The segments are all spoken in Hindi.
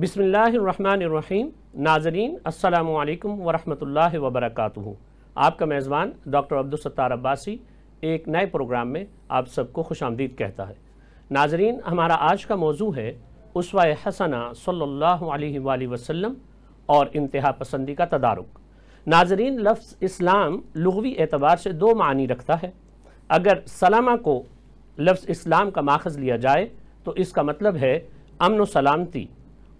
बिसमीम नाजरीन असल वरहमल वबरक आपका मेज़बान डॉक्टर अब्दुलसत्तार अब्बासी एक नए प्रोग्राम में आप सबको खुश आमदीद कहता है नाजरीन हमारा आज का मौजू है उसवा हसना सल्ला वसम और इंतहा पसंदी का तदारक नाजरीन लफ्ज़ इस्लाम लगवी एतबार से दो मानी रखता है अगर सलामा को लफ्ज़ इस्लाम का माखज़ लिया जाए तो इसका मतलब है अमन सलामती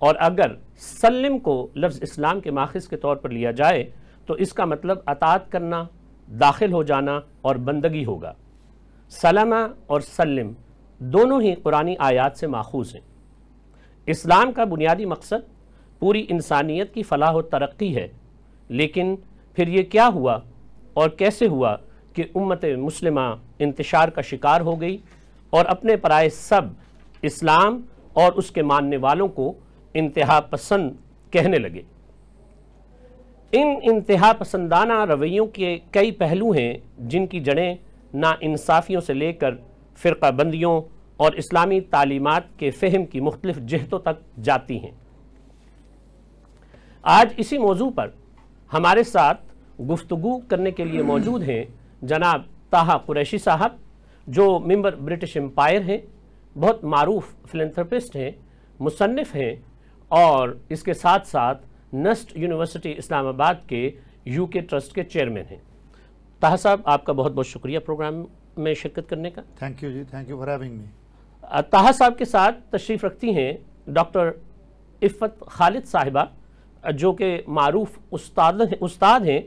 और अगर सलम को लफ्ज़ इस्लाम के माखज़ के तौर पर लिया जाए तो इसका मतलब अतात करना दाखिल हो जाना और बंदगी होगा सलमा और सलम दोनों ही पुरानी आयात से माखूज हैं इस्लाम का बुनियादी मकसद पूरी इंसानियत की फलाह और तरक्की है लेकिन फिर ये क्या हुआ और कैसे हुआ कि उम्मत मुस्लिमा इंतशार का शिकार हो गई और अपने पराए सब इस्लाम और उसके मानने वालों को इंतहा पसंद कहने लगे इन इंतहा पसंदाना रवैयों के कई पहलू हैं जिनकी जड़ें नासाफ़ियों से लेकर फ़िरकाबंदियों और इस्लामी तालीमत के फ़हम की मुख्तलिफ जहतों तक जाती हैं आज इसी मौजू पर हमारे साथ गुफ्तु करने के लिए मौजूद हैं जनाब ताहा कुरैशी साहब जो मेंबर ब्रिटिश एम्पायर हैं बहुत मरूफ फिलंथ्रपिस्ट हैं मुसनफ़ हैं और इसके साथ साथ नस्ट यूनिवर्सिटी इस्लामाबाद के यूके ट्रस्ट के चेयरमैन हैं ताह साहब आपका बहुत बहुत शुक्रिया प्रोग्राम में शिरकत करने का थैंक यू जी thank you for having me Taha साहब के साथ तशरीफ़ रखती हैं डॉक्टर इफ़त खालिद साहिबा जो कि मारूफ उस्ताद हैं उस्ताद हैं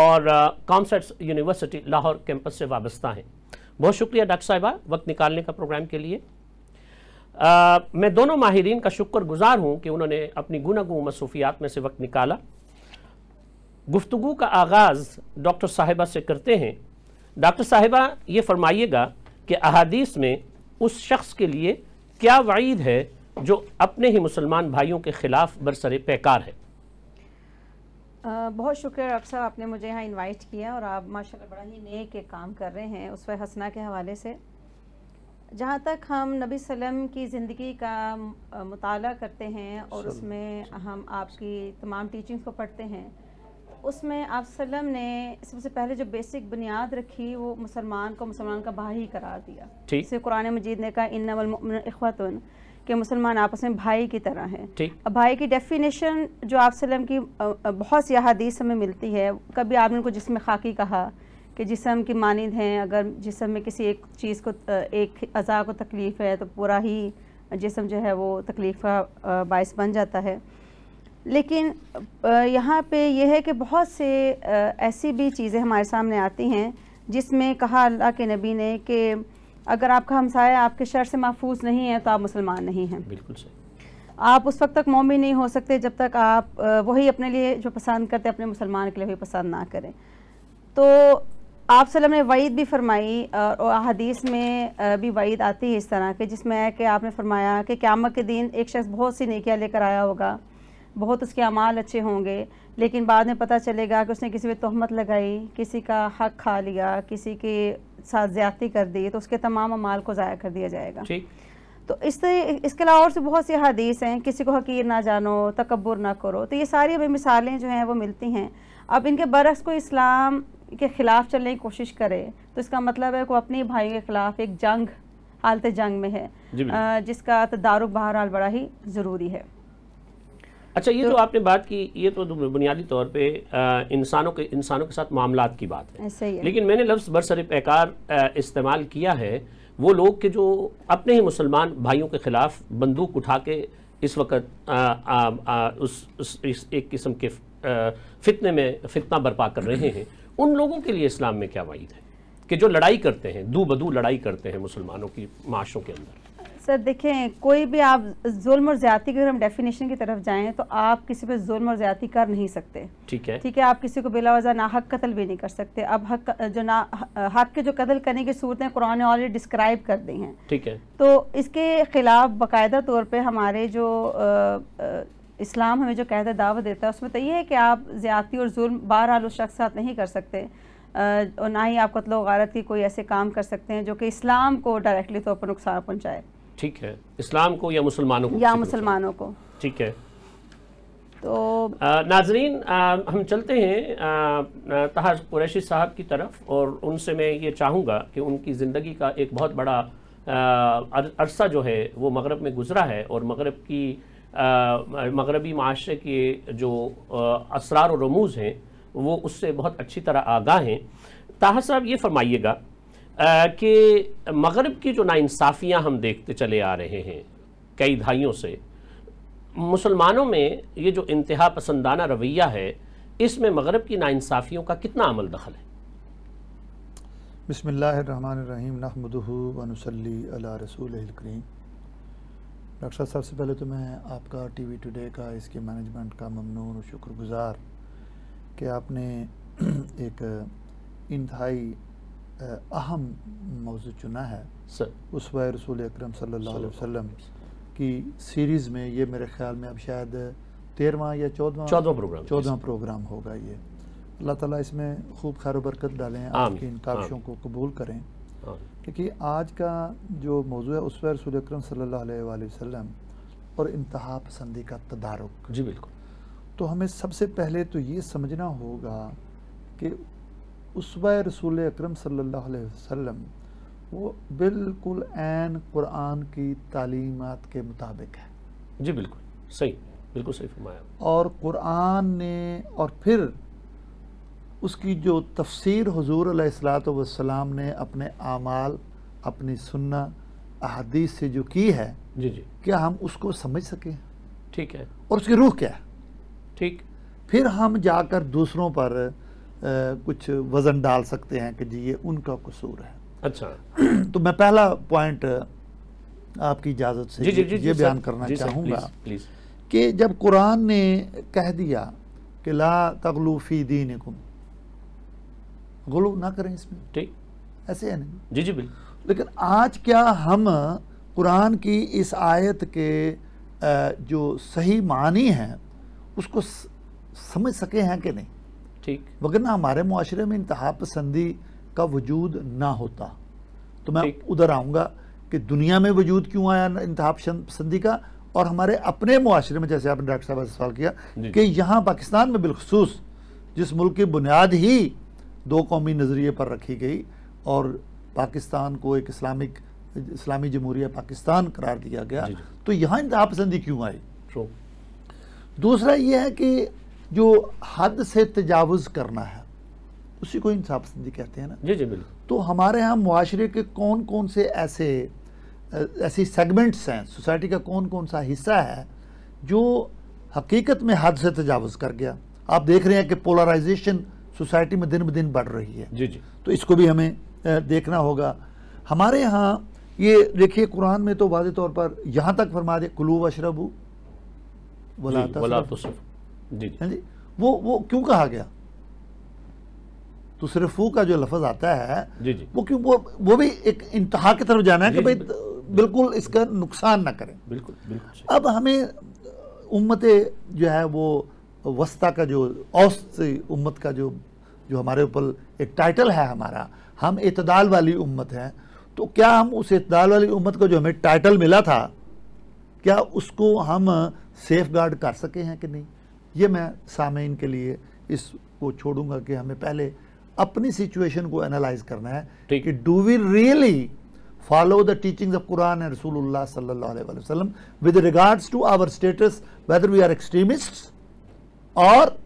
और कॉमसेट्स यूनिवर्सिटी लाहौर कैंपस से वाबस्ता हैं बहुत शुक्रिया डॉक्टर साहिबा वक्त निकालने का प्रोग्राम के लिए आ, मैं दोनों माहरीन का शुक्र गुज़ार हूँ कि उन्होंने अपनी गुनागो मसूफियात में से वक्त निकाला गुफ्तु का आगाज़ डॉक्टर साहिबा से करते हैं डॉक्टर साहिबा ये फरमाइएगा कि अहादीस में उस शख्स के लिए क्या वईद है जो अपने ही मुसलमान भाइयों के ख़िलाफ़ बरसर पैकार है आ, बहुत शुक्र डॉक्टर साहब आपने मुझे यहाँ इनवाइट किया और आप माशाल्लाह बड़ा ही नए एक काम कर रहे हैं उस वह हसना के हवाले से जहाँ तक हम नबी सलम की ज़िंदगी का मताल करते हैं और उसमें हम आपकी तमाम टीचिंग्स को पढ़ते हैं उसमें आप सलम ने सबसे पहले जो बेसिक बुनियाद रखी वो मुसलमान को मुसलमान का भाई करार दिया जैसे कुरान मजीद ने कहा इन के मुसलमान आपस में भाई की तरह हैं अब भाई की डेफिनेशन जो आप सलम की बहुत सी अदीस हमें मिलती है कभी आपने उनको जिसमें खाकी कहा कि जिसम की मानद हैं अगर जिसम में किसी एक चीज़ को एक अज़ा को तकलीफ़ है तो पूरा ही जिसम जो है वो तकलीफ़ का बायस बन जाता है लेकिन यहाँ पे यह है कि बहुत से ऐसी भी चीज़ें हमारे सामने आती हैं जिसमें कहा अल्लाह के नबी ने कि अगर आपका हमसाया आपके शर से महफूज नहीं है तो आप मुसलमान नहीं हैं बिल्कुल सही आप उस वक्त तक मोमिन नहीं हो सकते जब तक आप वही अपने लिए जो पसंद करते अपने मुसलमान के लिए वही पसंद ना करें तो आप सलम ने वईद भी फरमाई और अदीस में भी वईद आती है इस तरह के जिसमें है कि आपने फरमाया कि क्यामत के दिन एक शख्स बहुत सी नकियाँ लेकर आया होगा बहुत उसके अमाल अच्छे होंगे लेकिन बाद में पता चलेगा कि उसने किसी पर तहमत लगाई किसी का हक खा लिया किसी के साथ ज्यादती कर दी तो उसके तमाम अमाल को ज़ाया कर दिया जाएगा तो इस इसके अलावा और से बहुत सी हदीस हैं किसी को हकीर ना जानो तकबर ना करो तो ये सारी अभी मिसालें जो हैं वो मिलती हैं अब इनके बरस को इस्लाम के ख़िलाफ़ चलने की कोशिश करे तो इसका मतलब है वो अपने भाइयों के ख़िलाफ़ एक जंग हालत जंग में है जिसका तदारुक तो बहरहाल बड़ा ही ज़रूरी है अच्छा ये तो, तो आपने बात की ये तो बुनियादी तौर पे इंसानों के इंसानों के साथ मामला की बात है, ऐसे ही है। लेकिन मैंने लफ्ज़ बरसर पैकार इस्तेमाल किया है वो लोग के जो अपने ही मुसलमान भाइयों के ख़िलाफ़ बंदूक उठा के इस वक्त उस, उस, उस, एक किस्म के फितने में फितना बर्पा कर रहे हैं उन लोगों के लिए इस्लाम में क्या वाइद है कि जो लड़ाई करते हैं दू बदू लड़ाई करते हैं मुसलमानों की माशों के अंदर सर देखें कोई भी आप जुल्म और ज्यादा की अगर हम डेफिनेशन की तरफ जाएं तो आप किसी पे जुल्म और ज्यादा कर नहीं सकते ठीक है ठीक है आप किसी को बिलावजा ना हक कत्ल भी नहीं कर सकते अब हक जो ना हक के जो कत्ल करने की सूरतें कुरान ने ऑलरेडी डिस्क्राइब कर दी हैं ठीक है तो इसके खिलाफ बाकायदा तौर पर हमारे जो आ, आ, इस्लाम हमें जो कहते दावा देता है उसमें तो ये है कि आप ज़्यादती और जुल्म बहरहाल उस शख्स साथ नहीं कर सकते और ना ही आप कत्ल गारत की कोई ऐसे काम कर सकते हैं जो कि इस्लाम को डायरेक्टली तौर पर नुकसान पहुँचाए ठीक है इस्लाम को या मुसलमानों को या मुसलमानों को ठीक है तो आ, नाजरीन आ, हम चलते हैं तहाज कुरैशी साहब की तरफ और उनसे मैं ये चाहूँगा कि उनकी ज़िंदगी का एक बहुत बड़ा अरसा जो है वो मगरब में गुजरा है और मगरब की मगरबी माशरे के जो असरार और रमूज़ हैं वो उससे बहुत अच्छी तरह आगाह हैं ताहा साहब ये फरमाइएगा कि मगरब की जो नाइंसाफ़ियाँ हम देखते चले आ रहे हैं कई दहाइयों से मुसलमानों में ये जो इंतहा पसंदाना रवैया है इसमें मगरब की नाइंसाफ़ियों का कितना अमल दखल है बसमीम नहमदूनसली अला रसूल करीम डॉक्टर साहब सबसे पहले तो मैं आपका टी वी टुडे का इसके मैनेजमेंट का ममनून और शुक्रगुज़ार कि आपने एक इंतहाई अहम मौजू चुना है उस रसूल अक्रम वसल्लम की सीरीज़ में ये मेरे ख्याल में अब शायद तेरहवा या चौदवा चौदवा प्रोग्राम चौदवा प्रोग्राम होगा ये अल्लाह ताला इसमें खूब खैर बरकत डालें आपकी इन काविशों को कबूल करें क्योंकि आज का जो मौजू है उस पर रसूल अक्रम वसल्लम और इंतहा पसंदी का तदारक जी बिल्कुल तो हमें सबसे पहले तो ये समझना होगा कि उसवा रसूल अक्रम वसल्लम वो बिल्कुल एन कुरान की तालीमत के मुताबिक है जी बिल्कुल सही बिल्कुल सही फरमाया और कुरान ने और फिर उसकी जो तफसीर हजूर सलाम ने अपने आमाल अपनी सुन्ना अहदीस से जो की है जी जी क्या हम उसको समझ सकें ठीक है और उसकी रूह क्या है ठीक फिर हम जाकर दूसरों पर आ, कुछ वज़न डाल सकते हैं कि जी ये उनका कसूर है अच्छा तो मैं पहला पॉइंट आपकी इजाज़त से जी, जी, जी, ये बयान करना चाहूँगा कि जब कुरान ने कह दिया कि ला तगलूफ़ी दीन कुम गुलू ना करें इसमें ठीक ऐसे है नहीं जी जी बिल्कुल लेकिन आज क्या हम कुरान की इस आयत के जो सही मानी है उसको समझ सके हैं कि नहीं ठीक वगरना हमारे माशरे में इंतहा पसंदी का वजूद ना होता तो मैं उधर आऊँगा कि दुनिया में वजूद क्यों आया इंतहा पसंदी का और हमारे अपने माशरे में जैसे आपने डॉक्टर साहब से सवाल किया कि यहाँ पाकिस्तान में बिलखसूस जिस मुल्क की बुनियाद ही दो कौमी नज़रिए पर रखी गई और पाकिस्तान को एक इस्लामिक इस्लामी जमहूरिया पाकिस्तान करार दिया गया तो यहाँ इंतहा पसंदी क्यों आई दूसरा ये है कि जो हद से तजावज़ करना है उसी को इंसाफ पसंदी कहते हैं ना जी जी बिल्कुल तो हमारे यहाँ माशरे के कौन कौन से ऐसे ऐसी सेगमेंट्स हैं सोसाइटी का कौन कौन सा हिस्सा है जो हकीकत में हद से तजावज़ कर गया आप देख रहे हैं कि पोलराइजेशन सोसाइटी में दिन ब दिन बढ़ रही है जी जी तो इसको भी हमें देखना होगा हमारे यहाँ ये देखिए कुरान में तो वाज तौर पर यहाँ तक फरमा दे कुलू वशरबू हाँ जी वो वो क्यों कहा गया तो सिर्फ फू का जो लफज आता है जी जी वो क्यों वो वो भी एक इंतहा की तरफ जाना है कि भाई बिल्कुल इसका नुकसान ना करें बिल्कुल बिल्कुल अब हमें उम्मत जो है वो वस्ता का जो औसत उम्मत का जो जो हमारे ऊपर एक टाइटल है हमारा हम इतदाल वाली उम्मत हैं तो क्या हम उस इतदाल वाली उम्मत को जो हमें टाइटल मिला था क्या उसको हम सेफ गार्ड कर सके हैं कि नहीं ये मैं सामीन के लिए इसको छोड़ूंगा कि हमें पहले अपनी सिचुएशन को एनालाइज करना है कि do we really follow the teaching of Quran and रसूल सल्लाम with regards to our status whether we are extremist और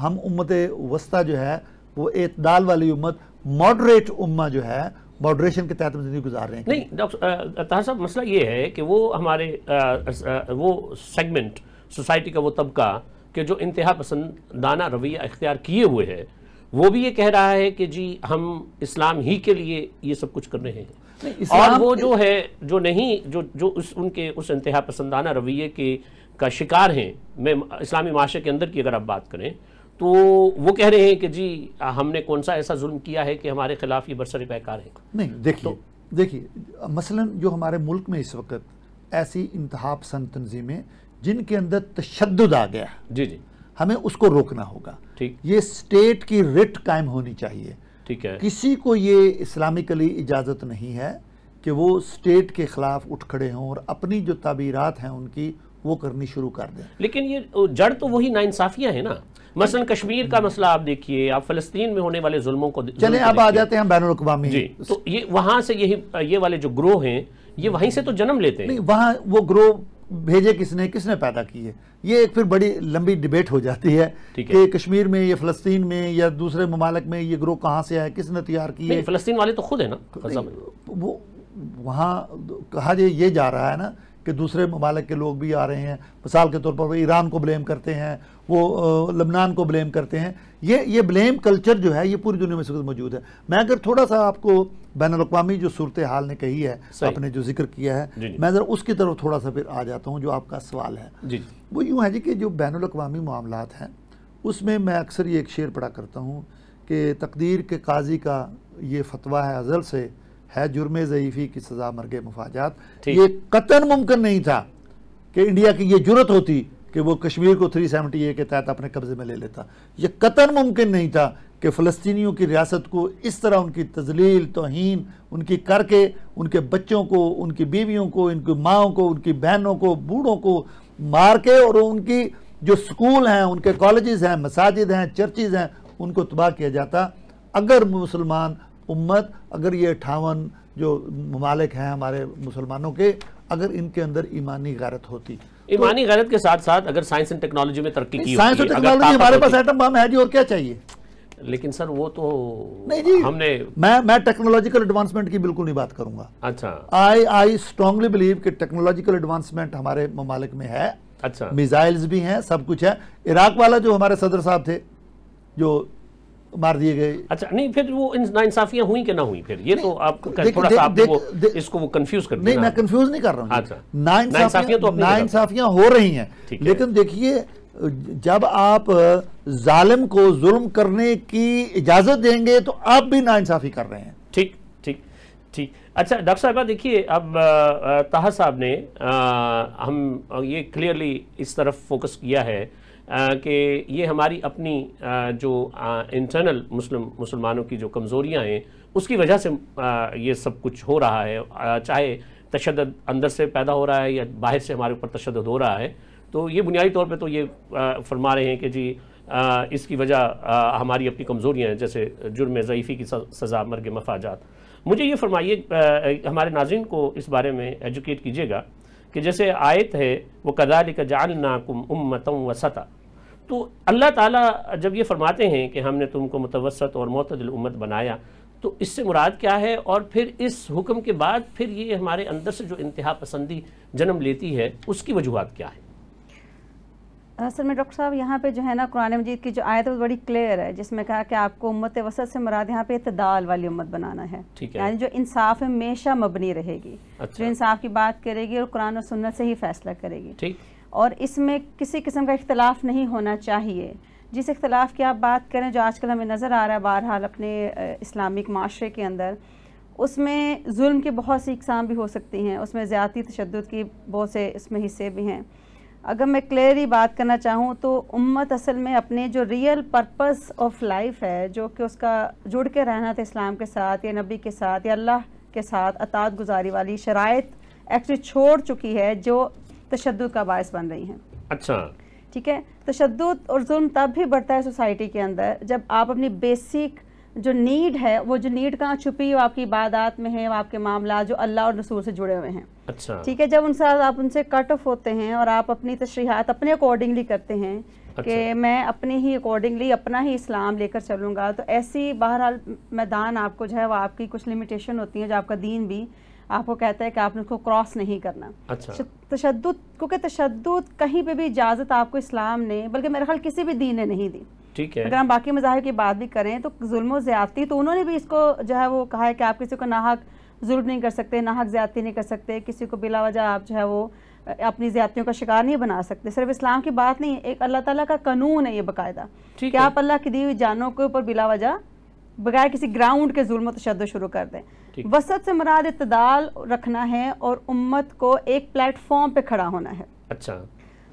हम उम्मत वस्ता जो है वो एतदाल वाली उम्मत मॉडरेट उम्मा जो है मॉडरेशन के तहत जिंदगी गुजार रहे हैं नहीं डॉक्टर साहब मसला ये है कि वो हमारे आ, आ, वो सेगमेंट सोसाइटी का वो तबका कि जो इंतहा पसंदाना रवैया अख्तियार किए हुए है वो भी ये कह रहा है कि जी हम इस्लाम ही के लिए ये सब कुछ कर रहे हैं और वो जो है जो नहीं जो जो उस उनके उस इंतहा पसंदाना रवैये के का शिकार हैं मैं इस्लामी माशरे के अंदर की अगर आप बात करें तो वो कह रहे हैं कि जी हमने कौन सा ऐसा जुल्म किया है कि हमारे खिलाफ ये बरसर पैकार है नहीं देखिए तो, देखिए मसलन जो हमारे मुल्क में इस वक्त ऐसी इंतहा पसंद तंजीमें जिनके अंदर तशद आ गया जी जी हमें उसको रोकना होगा ठीक ये स्टेट की रिट कायम होनी चाहिए ठीक है किसी को ये इस्लामिकली इजाज़त नहीं है कि वो स्टेट के खिलाफ उठ खड़े हों और अपनी जो तबीरत हैं उनकी वो करनी शुरू कर दें लेकिन ये जड़ तो वही नाइंसाफियां हैं ना मसलन कश्मीर का मसला आप देखिए आप फलस्तीन में होने वाले जुल्मों को चले अब आ जाते हैं बैन अवी जी तो ये वहां से यही ये वाले जो ग्रोह हैं ये वहीं से तो जन्म लेते हैं वहां वो ग्रोह भेजे किसने किसने पैदा किए ये एक फिर बड़ी लंबी डिबेट हो जाती है कि कश्मीर में या फलस्तीन में या दूसरे ममालक में ये ग्रोह कहाँ से आए किसने तैयार किए फलस्तीन वाले तो खुद है ना वो वहाँ कहा ये जा रहा है ना कि दूसरे ममालक के लोग भी आ रहे हैं मिसाल के तौर पर वो ईरान को ब्लेम करते हैं वो लबनान को ब्लेम करते हैं ये ये ब्लेम कल्चर जो है ये पूरी दुनिया में मौजूद है मैं अगर थोड़ा सा आपको बैन अवी जो सूरत हाल ने कही है आपने जो जिक्र किया है मैं ज़रा उसकी तरफ थोड़ा सा फिर आ जाता हूँ जो आपका सवाल है वो यूँ है जी कि जो बैन अवी मामला हैं उसमें मैं अक्सर ये एक शेर पड़ा करता हूँ कि तकदीर के काजी का ये फतवा है अज़ल से है जुर्म ज़यीफ़ी की सज़ा मर्ग मफाजात ये कतन मुमकिन नहीं था कि इंडिया की ये जरूरत होती कि वो कश्मीर को सेवेंटी ए के तहत अपने कब्ज़े में ले लेता ये कतन मुमकिन नहीं था कि फ़लस्तियों की रियासत को इस तरह उनकी तजलील तोहन उनकी करके उनके बच्चों को उनकी बीवियों को उनकी माओं को उनकी बहनों को बूढ़ों को मार के और उनकी जो स्कूल हैं उनके कॉलेज हैं मसाजिद हैं चर्चिज़ हैं उनको तबाह किया जाता अगर मुसलमान उम्मत अगर ये अठावन जो ममालिक हैं हमारे मुसलमानों के अगर इनके अंदर ईमानी गारत होती तो ईमानी तो, गारत के साथ साथ अगर साइंस एंड टेक्नोलॉजी में तरक्की की साइंस एंड टेक्नोलॉजी हमारे पास एटम बम है जी और क्या चाहिए लेकिन सर वो तो नहीं जी हमने मैं मैं टेक्नोलॉजिकल एडवांसमेंट की बिल्कुल नहीं बात करूंगा अच्छा आई आई स्ट्रांगली बिलीव कि टेक्नोलॉजिकल एडवांसमेंट हमारे ममालिक में है अच्छा मिसाइल्स भी हैं सब कुछ है इराक वाला जो हमारे सदर साहब थे जो मार दिए गए अच्छा नहीं फिर वो नाइंसाफियां हुई कि ना हुई फिर ये तो आप इसको वो कंफ्यूज कर नहीं मैं कंफ्यूज नहीं कर रहा हूँ अच्छा, नाइंसाफियां तो नाइंसाफियां हो रही हैं लेकिन देखिए जब आप जालिम को जुल्म करने की इजाजत देंगे तो आप भी नाइंसाफी कर रहे हैं ठीक ठीक ठीक अच्छा डॉक्टर साहब देखिए अब ताहा साहब ने आ, हम ये क्लियरली इस तरफ फोकस किया है कि ये हमारी अपनी जो इंटरनल मुस्लिम मुसलमानों की जो कमज़ोरियाँ हैं उसकी वजह से ये सब कुछ हो रहा है चाहे तशद अंदर से पैदा हो रहा है या बाहर से हमारे ऊपर तशद हो रहा है तो ये बुनियादी तौर पर तो ये फरमा रहे हैं कि जी आ, इसकी वजह हमारी अपनी कमज़ोरियाँ हैं जैसे जुर्म ज़यफ़ी की सज़ा मर्ग मफाजात मुझे ये फरमाइए हमारे नाजिन को इस बारे में एजुकेट कीजिएगा कि जैसे आयत है वो कदालिक नाकुम उम्मत वसता तो अल्लाह ताला जब ये फरमाते हैं कि हमने तुमको मुतवसत और मतदल उम्मत बनाया तो इससे मुराद क्या है और फिर इस हुक्म के बाद फिर ये हमारे अंदर से जो इंतहा पसंदी जन्म लेती है उसकी वजूहत क्या है असल में डॉक्टर साहब यहाँ पे जो है ना कुरान मजीद की जो आयत है वो बड़ी क्लियर है जिसमें कहा कि आपको उम्मत वसत से मुराद यहाँ पे इतदाल वाली उम्मत बनाना है यानी जो इंसाफ हमेशा मबनी रहेगी अच्छा। जो इंसाफ की बात करेगी और कुरान और सुन्नत से ही फैसला करेगी ठीक और इसमें किसी किस्म का इख्तलाफ नहीं होना चाहिए जिस इख्तलाफ की आप बात करें जो आजकल हमें नज़र आ रहा है बहरहाल अपने इस्लामिक माशरे के अंदर उसमें जुल्म की बहुत सी इकसाम भी हो सकती हैं उसमें ज़्यादा तशद की बहुत से इसमें हिस्से भी हैं अगर मैं क्लियरली बात करना चाहूँ तो उम्मत असल में अपने जो रियल पर्पस ऑफ लाइफ है जो कि उसका जुड़ के रहना था इस्लाम के साथ या नबी के साथ या अल्लाह के साथ अतात गुजारी वाली शरात एक्चुअली छोड़ चुकी है जो तशद का बायस बन रही हैं अच्छा ठीक है तशद और जुल्म तब भी बढ़ता है सोसाइटी के अंदर जब आप अपनी बेसिक जो नीड है वो जो नीड कहाँ छुपी है आपकी इबादत में है आपके मामला जो अल्लाह और रसूल से जुड़े हुए हैं अच्छा ठीक है जब उनसे आप उनसे कट ऑफ होते हैं और आप अपनी तशरीहत अपने अकॉर्डिंगली करते हैं अच्छा। कि मैं अपने ही अकॉर्डिंगली अपना ही इस्लाम लेकर चलूंगा तो ऐसी बहरहाल मैदान आपको जो है वो आपकी कुछ लिमिटेशन होती है जो आपका दीन भी आपको कहता है कि आपने उसको क्रॉस नहीं करना अच्छा तशद क्योंकि तशद कहीं पे भी इजाज़त आपको इस्लाम ने बल्कि मेरे ख्याल किसी भी दीन ने नहीं दी ठीक है अगर हम बाकी मजाहब की बात भी करें तो जुल्म ज्यादती तो उन्होंने भी इसको जो है वो कहा है कि आप किसी को नाहक जुल्म नहीं कर सकते नाहक ज्यादती नहीं कर सकते किसी को बिला वजह आप जो है वो अपनी ज्यादतियों का शिकार नहीं बना सकते सिर्फ इस्लाम की बात नहीं है एक अल्लाह ताला का कानून है ये बाकायदा कि आप अल्लाह की दी हुई जानों के ऊपर बिला वजह बगैर किसी ग्राउंड के जुल्म तशद शुरू कर दें वसत से मराद इतदाल रखना है और उम्मत को एक प्लेटफॉर्म पे खड़ा होना है अच्छा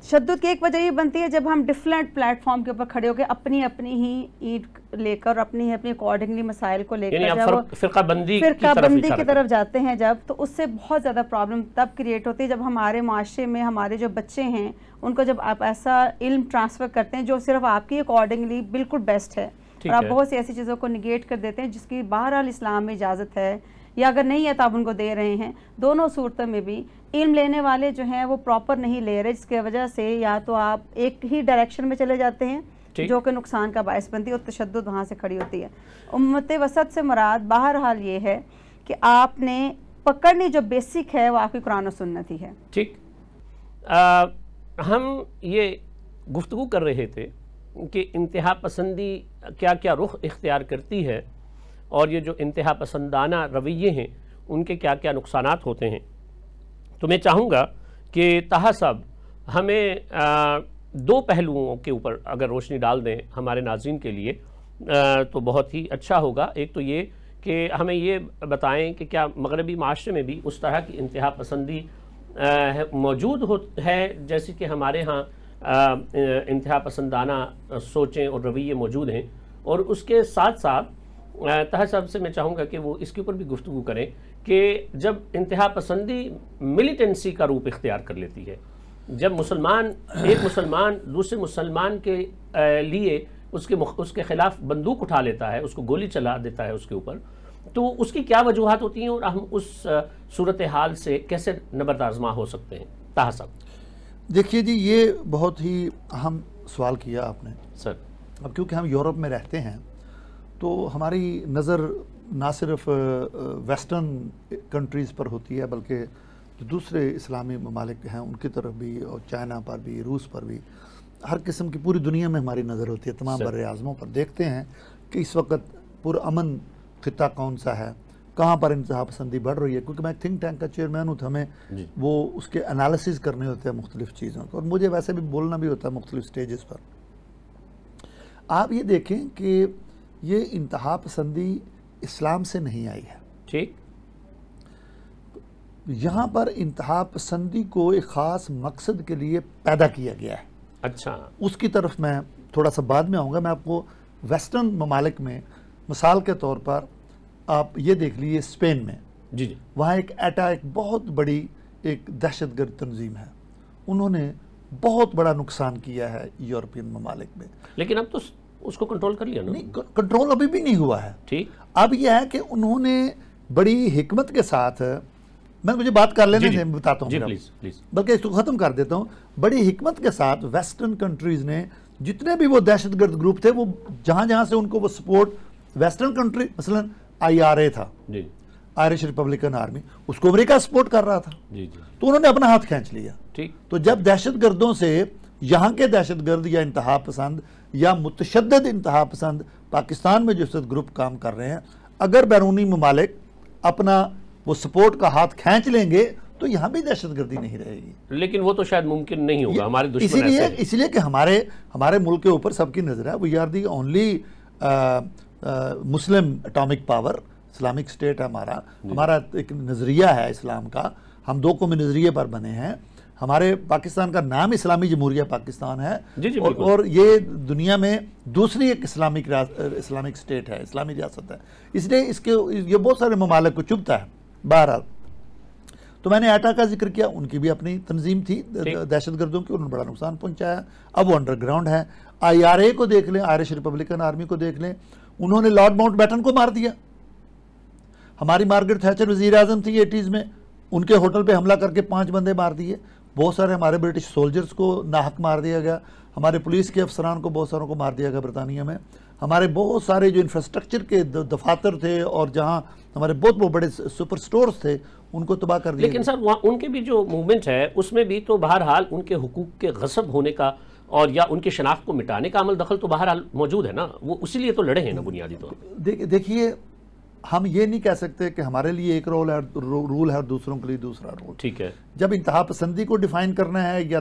शद की एक वजह ये बनती है जब हम डिफरेंट प्लेटफॉर्म के ऊपर खड़े होकर अपनी अपनी ही ईट लेकर अपनी ही अपनी अकॉर्डिंगली मसाइल को लेकर फिरका बंदी की बंदी की तरफ जाते हैं जब तो उससे बहुत ज़्यादा प्रॉब्लम तब क्रिएट होती है जब हमारे माशरे में हमारे जो बच्चे हैं उनको जब आप ऐसा इल्म ट्रांसफ़र करते हैं जो सिर्फ आपकी अकॉर्डिंगली बिल्कुल बेस्ट है और आप बहुत सी ऐसी चीज़ों को निगेट कर देते हैं जिसकी बहरहाल इस्लाम में इजाज़त है या अगर नहीं है तो आप उनको दे रहे हैं दोनों सूरतों में भी इल्म लेने वाले जो हैं वो प्रॉपर नहीं ले रहे जिसकी वजह से या तो आप एक ही डायरेक्शन में चले जाते हैं जो कि नुकसान का बायस बनती है और तशद वहाँ से खड़ी होती है उम्मत वसत से मुराद बहरहाल ये है कि आपने पकड़नी जो बेसिक है वो आपकी कुरान सुन्नत ही है ठीक हम ये गुफ्तु कर रहे थे कि इंतहा पसंदी क्या क्या रुख इख्तियार करती है और ये जो इंतहा पसंदाना रवैये हैं उनके क्या क्या नुकसान होते हैं तो मैं चाहूँगा कि तहा साहब हमें आ, दो पहलुओं के ऊपर अगर रोशनी डाल दें हमारे नाजीन के लिए आ, तो बहुत ही अच्छा होगा एक तो ये कि हमें ये बताएं कि क्या मगरबी माशरे में भी उस तरह की इंतहा पसंदी मौजूद हो है जैसे कि हमारे यहाँ इंतहा पसंदाना सोचें और रवैये मौजूद हैं और उसके साथ साथ तह साहब से मैं चाहूँगा कि वो इसके ऊपर भी गुफ्तु करें कि जब इंतहा पसंदी मिलिटेंसी का रूप इख्तियार कर लेती है जब मुसलमान एक मुसलमान दूसरे मुसलमान के लिए उसके उसके ख़िलाफ़ बंदूक उठा लेता है उसको गोली चला देता है उसके ऊपर तो उसकी क्या वजूहत होती हैं और हम उस सूरत हाल से कैसे नबरदाजमा हो सकते हैं ताह साहब देखिए जी ये बहुत ही अहम सवाल किया आपने सर अब क्योंकि हम यूरोप में रहते हैं तो हमारी नज़र ना सिर्फ वेस्टर्न कंट्रीज़ पर होती है बल्कि जो दूसरे इस्लामी ममालिक हैं उनकी तरफ भी और चाइना पर भी रूस पर भी हर किस्म की पूरी दुनिया में हमारी नज़र होती है तमाम बर आज़मों पर देखते हैं कि इस वक्त पुरान खत्ता कौन सा है कहाँ पर इंतहा पसंदी बढ़ रही है क्योंकि मैं थिंक टैंक का चेयरमैन हूँ तो हमें वो उसके एनालिसिस करने होते हैं मुख्तलिफ चीज़ों को और मुझे वैसे भी बोलना भी होता है मुख्तलिफ स्टेज़ पर आप ये देखें कि ये इंतहा पसंदी इस्लाम से नहीं आई है ठीक यहाँ पर इंतहा पसंदी को एक ख़ास मकसद के लिए पैदा किया गया है अच्छा उसकी तरफ मैं थोड़ा सा बाद में आऊँगा मैं आपको वेस्टर्न ममालिक में मिसाल के तौर पर आप ये देख लीजिए स्पेन में जी जी वहाँ एक एटा एक बहुत बड़ी एक दहशतगर्द तंजीम है उन्होंने बहुत बड़ा नुकसान किया है यूरोपियन ममालिक में लेकिन अब तो उसको कंट्रोल कर लिया ना नहीं कंट्रोल अभी भी नहीं हुआ है ठीक अब यह है कि उन्होंने बड़ी हिकमत के साथ मैं मुझे बात कर लेने से बताता हूँ बल्कि इसको ख़त्म कर देता हूँ बड़ी हिकमत के साथ वेस्टर्न कंट्रीज़ ने जितने भी वो दहशतगर्द ग्रुप थे वो जहाँ जहां से उनको वो सपोर्ट वेस्टर्न कंट्री मसलन आईआरए था आयरिश रिपब्लिकन आर्मी उसको अमेरिका सपोर्ट कर रहा था जी जी तो उन्होंने अपना हाथ खींच लिया ठीक तो जब दहशत गर्दों से यहाँ के दहशत गर्द या इंतहा पसंद या मुतशद इंतहा पसंद पाकिस्तान में जो इस ग्रुप काम कर रहे हैं अगर बैरूनी ममालिक अपना वो सपोर्ट का हाथ खींच लेंगे तो यहाँ भी दहशत गर्दी नहीं रहेगी लेकिन वो तो शायद मुमकिन नहीं होगा हमारे इसीलिए इसीलिए कि हमारे हमारे मुल्क के ऊपर सबकी नज़र है we are the only Muslim atomic power Islamic state है हमारा हमारा एक नज़रिया है इस्लाम का हम दो कौमी नज़रिए पर बने हैं हमारे पाकिस्तान का नाम इस्लामी जमहूरिया पाकिस्तान है जी जी और, और ये दुनिया में दूसरी एक इस्लामिक इस्लामिक स्टेट है इस्लामी रियासत है इसलिए इसके ये बहुत सारे ममालक को चुभता है बहरहाल तो मैंने आटा का जिक्र किया उनकी भी अपनी तंजीम थी दहशत गर्दों की उन्होंने बड़ा नुकसान पहुंचाया अब वो अंडरग्राउंड है आई आर ए को देख लें आयरिश रिपब्लिकन आर्मी को देख लें उन्होंने लॉर्ड माउंट बैटन को मार दिया हमारी मार्गरेट थैचर वजीर अजम थी एटीज़ में उनके होटल पे हमला करके पांच बंदे मार दिए बहुत सारे हमारे ब्रिटिश सोल्जर्स को नाहक मार दिया गया हमारे पुलिस के अफसरान को बहुत सारों को मार दिया गया बरतानिया में हमारे बहुत सारे जो इंफ्रास्ट्रक्चर के दफातर थे और जहाँ हमारे बहुत बहुत बड़े सुपर स्टोर्स थे उनको तबाह कर दिया लेकिन सर वहाँ उनके भी जो मूवमेंट है उसमें भी तो बहरहाल उनके हकूक के गसब होने का और या उनकी शनाख्त को मिटाने का अमल दखल तो बाहर मौजूद है ना वो उसी लिए तो लड़े हैं ना बुनियादी तौर पर देखिए हम ये नहीं कह सकते कि हमारे लिए एक रोल है रूल है और दूसरों के लिए दूसरा रोल ठीक है जब इंतहा पसंदी को डिफाइन करना है या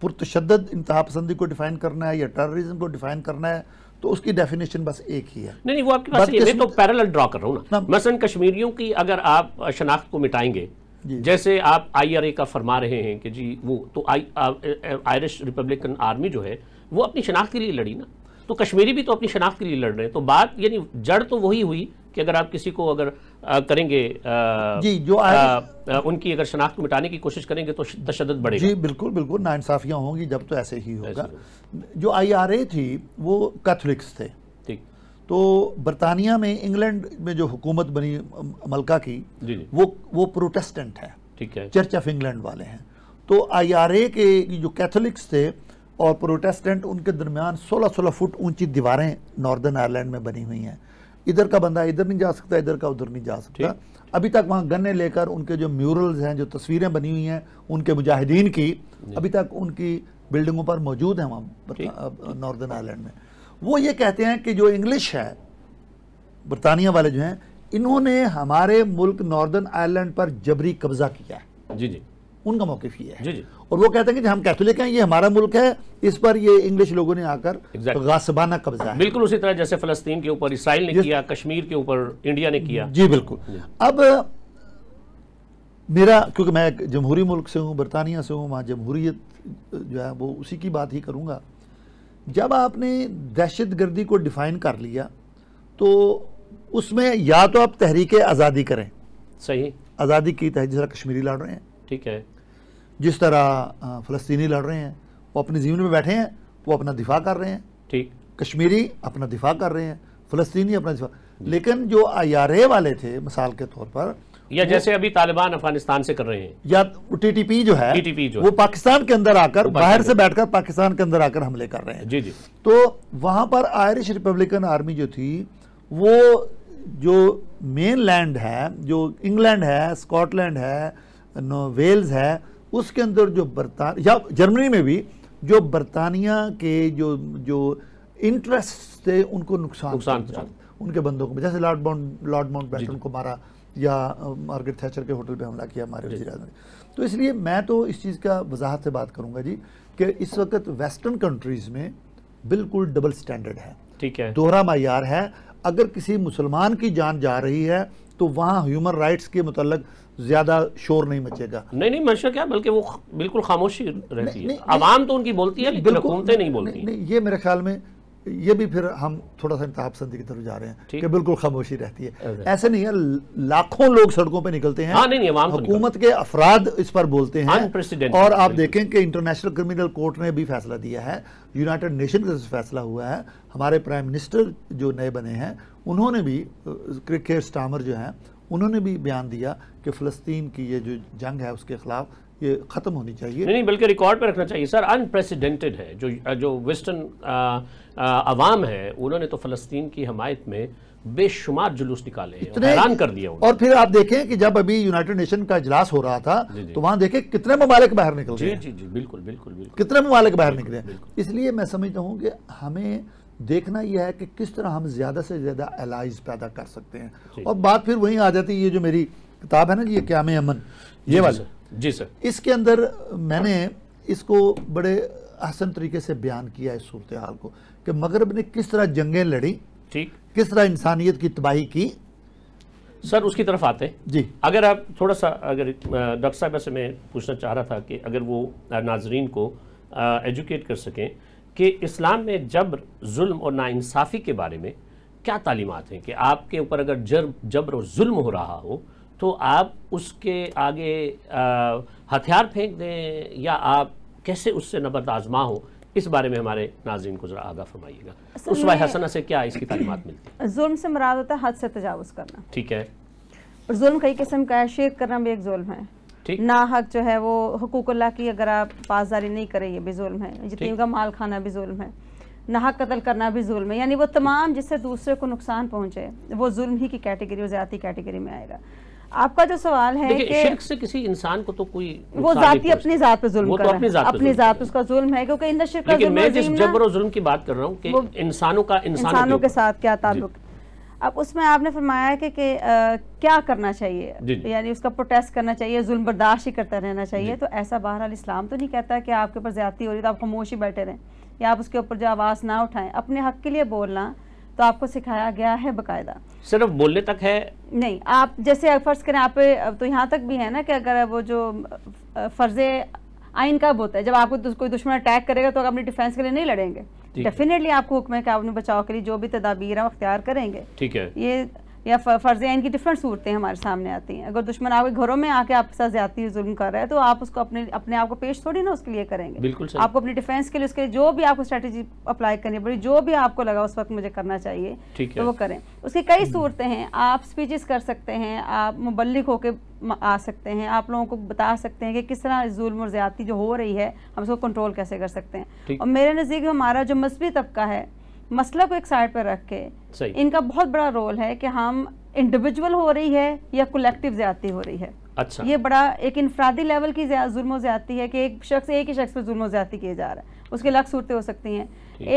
पुरतशद इंतहा पसंदी को डिफाइन करना है या टेररिज्म को डिफाइन करना है तो उसकी डेफिनेशन बस एक ही है नहीं नहीं वो आपके पास मैं तो पैरेलल ड्रा कर रहा हूँ ना मसलन कश्मीरियों की अगर आप शनाख्त को मिटाएंगे जैसे आप आईआरए का फरमा रहे हैं कि जी वो तो आयरिश रिपब्लिकन आर्मी जो है वो अपनी शनाख्त के लिए लड़ी ना तो कश्मीरी भी तो अपनी शनाख्त के लिए लड़ रहे हैं तो बात यानी जड़ तो वही हुई कि अगर आप किसी को अगर आ, करेंगे आ, जी जो आ, आ, उनकी अगर शनाख्त को मिटाने की कोशिश करेंगे तो तशद बढ़ेगा जी बिल्कुल बिल्कुल नाइंसाफ़ियाँ होंगी जब तो ऐसे ही होगा जो आईआरए थी वो कैथोलिक्स थे तो बरतानिया में इंग्लैंड में जो हुकूमत बनी मलका की जी जी। वो वो प्रोटेस्टेंट है ठीक है चर्च ऑफ इंग्लैंड वाले हैं तो आईआरए के जो कैथोलिक्स थे और प्रोटेस्टेंट उनके दरमियान 16-16 फुट ऊंची दीवारें नॉर्दर्न आयरलैंड में बनी हुई हैं इधर का बंदा इधर नहीं जा सकता इधर का उधर नहीं जा सकता अभी तक वहाँ गन्ने लेकर उनके जो म्यूरल्स हैं जो तस्वीरें बनी हुई हैं उनके मुजाहिदीन की अभी तक उनकी बिल्डिंगों पर मौजूद हैं वहाँ नॉर्दर्न आयरलैंड में वो ये कहते हैं कि जो इंग्लिश है बरतानिया वाले जो हैं इन्होंने हमारे मुल्क नॉर्दर्न आयरलैंड पर जबरी कब्जा किया है जी जी उनका मौकफ ये है जी जी और वो कहते हैं कि हम कैथोलिक हैं ये हमारा मुल्क है इस पर ये इंग्लिश लोगों ने आकर exactly. गासबाना कब्जा बिल्कुल उसी तरह जैसे फलस्तीन के ऊपर इसराइल ने किया कश्मीर के ऊपर इंडिया ने किया जी बिल्कुल अब मेरा क्योंकि मैं जमहूरी मुल्क से हूँ बरतानिया से हूँ वहाँ जमहूरीत जो है वो उसी की बात ही करूँगा जब आपने दहशत गर्दी को डिफ़ाइन कर लिया तो उसमें या तो आप तहरीक आज़ादी करें सही आज़ादी की तहत जिस तरह कश्मीरी लड़ रहे हैं ठीक है जिस तरह फ़लस्तनी लड़ रहे हैं वो अपनी जीवन में बैठे हैं वो अपना दिफा कर रहे हैं ठीक कश्मीरी अपना दिफा कर रहे हैं फ़लस्तनी अपना दिफा लेकिन जो आई वाले थे मिसाल के तौर पर या जैसे अभी तालिबान अफगानिस्तान से कर रहे हैं या टीटीपी जो है टीटीपी जो वो पाकिस्तान के अंदर आकर बाहर से बैठकर पाकिस्तान के अंदर आकर हमले कर रहे हैं जी जी तो वहां पर आयरिश रिपब्लिकन आर्मी जो थी वो जो मेन लैंड है जो इंग्लैंड है स्कॉटलैंड है वेल्स है उसके अंदर जो बरतान या जर्मनी में भी जो बरतानिया के जो जो इंटरेस्ट थे उनको नुकसान नुकसान उनके बंदों को जैसे Lord Mount Lord Mountbatten को मारा या मार्गरेट थैचर के होटल पे हमला किया हमारे वजी अजम तो इसलिए मैं तो इस चीज़ का वजाहत से बात करूंगा जी कि इस वक्त वेस्टर्न कंट्रीज़ में बिल्कुल डबल स्टैंडर्ड है ठीक है दोहरा मैार है अगर किसी मुसलमान की जान जा रही है तो वहाँ ह्यूमन राइट्स के मतलब ज्यादा शोर नहीं मचेगा नहीं नहीं मशा क्या बल्कि वो बिल्कुल खामोशी रहती है आवाम तो उनकी बोलती है लेकिन नहीं बोलती नहीं ये मेरे ख्याल में ये भी फिर हम थोड़ा सा पसंदी की तरफ जा रहे हैं कि बिल्कुल खामोशी रहती है ऐसे नहीं है लाखों लोग सड़कों पे निकलते हैं हाँ, नहीं, नहीं, हुकूमत के अफराद इस पर बोलते हैं और आप देखें कि इंटरनेशनल क्रिमिनल कोर्ट ने भी फैसला दिया है यूनाइटेड नेशन का फैसला हुआ है हमारे प्राइम मिनिस्टर जो नए बने हैं उन्होंने भी क्रिकेट स्टामर जो हैं उन्होंने भी बयान दिया कि फ़लस्तीन की ये जो जंग है उसके खिलाफ ये ख़त्म होनी चाहिए नहीं, नहीं बल्कि रिकॉर्ड पे रखना चाहिए सर अनप्रेसिडेंटेड है जो जो वेस्टर्न आवाम है उन्होंने तो फ़लस्तीन की हमायत में बेशुमार जुलूस निकाले हैरान कर दिया और फिर आप देखें कि जब अभी यूनाइटेड नेशन का इजलास हो रहा था तो वहां देखें कितने ममालिक बाहर निकल जी, जी जी बिल्कुल बिल्कुल बिल्कुल कितने ममालिक बाहर निकले इसलिए मैं समझता हूँ कि हमें देखना यह है कि किस तरह हम ज़्यादा से ज़्यादा एलाइज पैदा कर सकते हैं और बात फिर वहीं आ जाती है ये जो मेरी किताब है ना ये क्या अमन ये वाली जी सर इसके अंदर मैंने इसको बड़े आसन तरीके से बयान किया इस सूरत हाल को कि मगरब ने किस तरह जंगें लड़ी ठीक किस तरह इंसानियत की तबाही की सर उसकी तरफ आते जी अगर आप थोड़ा सा अगर डॉक्टर साहब से मैं पूछना चाह रहा था कि अगर वो नाजरीन को एजुकेट कर सकें कि इस्लाम में जबर जुल्म और नाइंसाफ़ी के बारे में क्या तालीमत हैं कि आपके ऊपर अगर जर जबर और जुल्म हो रहा हो तो आप उसके आगे हथियार फेंक दें या आप कैसे उससे नबरद आजमा हो इस बारे में हमारे नाजीन को जरा आगा फरमाइएगा उसवा हसना से क्या इसकी तालीमत मिलती है जुल्म से मराद होता है हद से तजावज़ करना ठीक है और जुल्म कई किस्म का है शेर करना भी एक जुल्म है ना हक जो है वो हकूकल्ला की अगर आप पासदारी नहीं करें ये भी जुल्म है जितनी का माल खाना भी जुल्म है नाहक कत्ल करना भी जुल्म है यानी वो तमाम जिससे दूसरे को नुकसान पहुंचे वो जुल्म ही की कैटेगरी और ज़्यादा कैटेगरी में आएगा आपका जो सवाल है कि शिर्क से किसी इंसान को तो कोई वो जाती अपनी जात पे जुल्म तो कर तो अपनी जात अपनी जात उसका जुल्म है क्योंकि इन शिर्क का जुल्म मैं जिस जबर और जुल्म की बात कर रहा हूं कि इंसानों का इंसानों के साथ क्या ताल्लुक अब उसमें आपने फरमाया कि, के, आ, क्या करना चाहिए यानी उसका प्रोटेस्ट करना चाहिए जुल्म बर्दाश्त ही करता रहना चाहिए तो ऐसा बहरहाल इस्लाम तो नहीं कहता कि आपके ऊपर ज्यादा हो रही तो आप खामोश ही बैठे रहें या आप उसके ऊपर जो आवाज़ ना उठाएं अपने हक के लिए बोलना तो आपको सिखाया गया है बकायदा सिर्फ बोलने तक है नहीं आप जैसे फर्ज करें आप तो यहाँ तक भी है ना कि अगर वो जो फर्ज आइन कब होता है जब आपको दुश, कोई दुश्मन अटैक करेगा तो अपनी अपने डिफेंस के लिए नहीं लड़ेंगे डेफिनेटली आपको हुक्म है कि आपने अपने बचाव के लिए जो भी तदाबीर है अख्तियार करेंगे ठीक है ये या फ़र्ज़ आइन की डिफरेंट सूरतें हमारे सामने आती हैं अगर दुश्मन आपके घरों में आके आपके साथ ज्यादा जुल्म कर रहा है तो आप उसको अपने अपने आप को पेश थोड़ी ना उसके लिए करेंगे बिल्कुल आपको अपने डिफेंस के लिए उसके लिए जो भी आपको स्ट्रेटेजी अप्लाई करनी पड़ी जो भी आपको लगा उस वक्त मुझे करना चाहिए तो वो करें उसकी कई हम्म। सूरतें हैं आप स्पीचेस कर सकते हैं आप मुबलिक होकर आ सकते हैं आप लोगों को बता सकते हैं कि किस तरह जुल्म और ज्यादा जो हो रही है हम उसको कंट्रोल कैसे कर सकते हैं और मेरे नज़दीक हमारा जो मजहबी तबका है मसला को एक साइड पर रख के इनका बहुत बड़ा रोल है कि हम इंडिविजुअल हो रही है या कलेक्टिव ज्यादा हो रही है अच्छा ये बड़ा एक इनफरादी लेवल की जुर्म ज्यादा है कि एक शख्स एक ही शख्स पर जुर्म ज्यादा किए जा रहा है उसके अलग सूरतें हो सकती हैं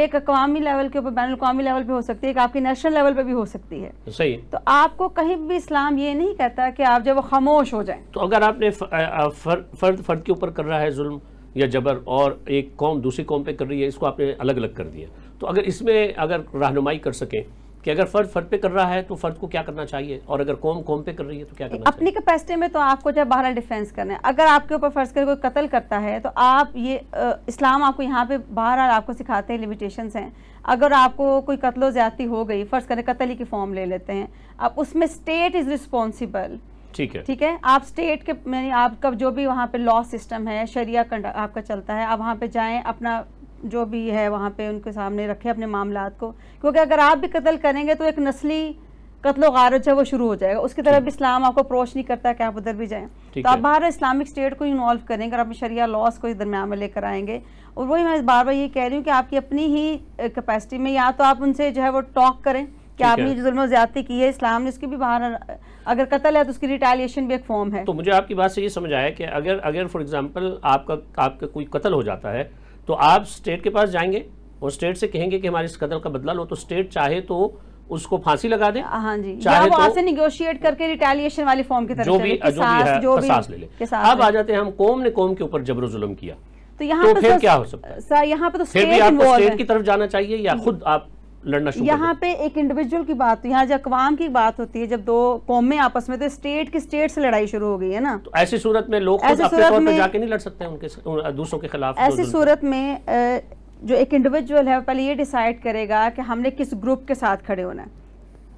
एक अकवामी लेवल के ऊपर बैन अवी लेवल पे हो सकती है एक आपकी नेशनल लेवल पे भी हो सकती है सही तो आपको कहीं भी इस्लाम ये नहीं कहता कि आप जब वो खामोश हो जाए तो अगर आपने फर्द फर्द के ऊपर कर रहा है जुल्म या जबर और एक कौम दूसरी कौम पे कर रही है इसको आपने अलग अलग कर दिया तो अगर इसमें अगर रहनुमाई कर सकें कि अगर फर्द फर्द पे कर रहा है तो फर्द को क्या करना चाहिए और अगर कौम कौम पे कर रही है तो क्या करना अपनी कैपेसिटी में तो आपको जब बाहर डिफेंस करना है अगर आपके ऊपर फर्ज कर कोई कत्ल करता है तो आप ये आ, इस्लाम आपको यहाँ पे बहरहाल आपको सिखाते हैं लिमिटेशंस हैं अगर आपको कोई कत्लो ज़्यादा हो गई फ़र्ज़ करें कतल ही की फॉर्म ले लेते हैं अब उसमें स्टेट इज़ रिस्पॉन्सिबल ठीक है ठीक है आप स्टेट के मैंने आपका जो भी वहाँ पे लॉ सिस्टम है शरिया आपका चलता है आप वहाँ पे जाए अपना जो भी है वहाँ पे उनके सामने रखे अपने मामला को क्योंकि अगर आप भी कत्ल करेंगे तो एक नस्ली कत्लो गारज है वो शुरू हो जाएगा उसकी तरफ इस्लाम आपको अप्रोच नहीं करता कि आप उधर भी जाएं तो आप बाहर इस्लामिक स्टेट को इन्वॉल्व करेंगे और अपनी शरिया लॉस को इस दरमियान में लेकर आएंगे और वही मैं बार बार ये कह रही हूँ कि आपकी अपनी ही कैपेसिटी में या तो आप उनसे जो है वो टॉक करें कि आपने जो जुल्म ज्यादा की है इस्लाम ने उसकी भी बाहर अगर कत्ल है तो उसकी रिटेलिएशन भी एक फॉर्म है तो मुझे आपकी बात से ये समझ आया कि अगर अगर फॉर एग्जाम्पल आपका आपका कोई कत्ल हो जाता है तो आप स्टेट के पास जाएंगे और स्टेट से कहेंगे कि हमारे इस कदम का बदला लो तो स्टेट चाहे तो उसको फांसी लगा दे हाँ जी चाहे वो तो निगोशिएट करके रिटेलिएशन वाली फॉर्म की तरफ जो भी जो भी है ले ले अब आ जाते हैं हम कौम ने कौम के ऊपर जबर जुलम किया तो यहाँ तो फिर तो क्या हो सकता है यहाँ पे तो फिर भी आपको स्टेट की तरफ जाना चाहिए या खुद आप लड़ना शुरू यहाँ पे एक इंडिविजुअल की बात यहाँ जो अकवाम की बात होती है जब दो कौमे आपस में तो स्टेट की स्टेट से लड़ाई शुरू हो गई है ना तो ऐसी सूरत में लोग ऐसी सूरत में जाके नहीं लड़ सकते उनके दूसरों के खिलाफ ऐसी सूरत में जो एक इंडिविजुअल है पहले ये डिसाइड करेगा कि हमने किस ग्रुप के साथ खड़े होना है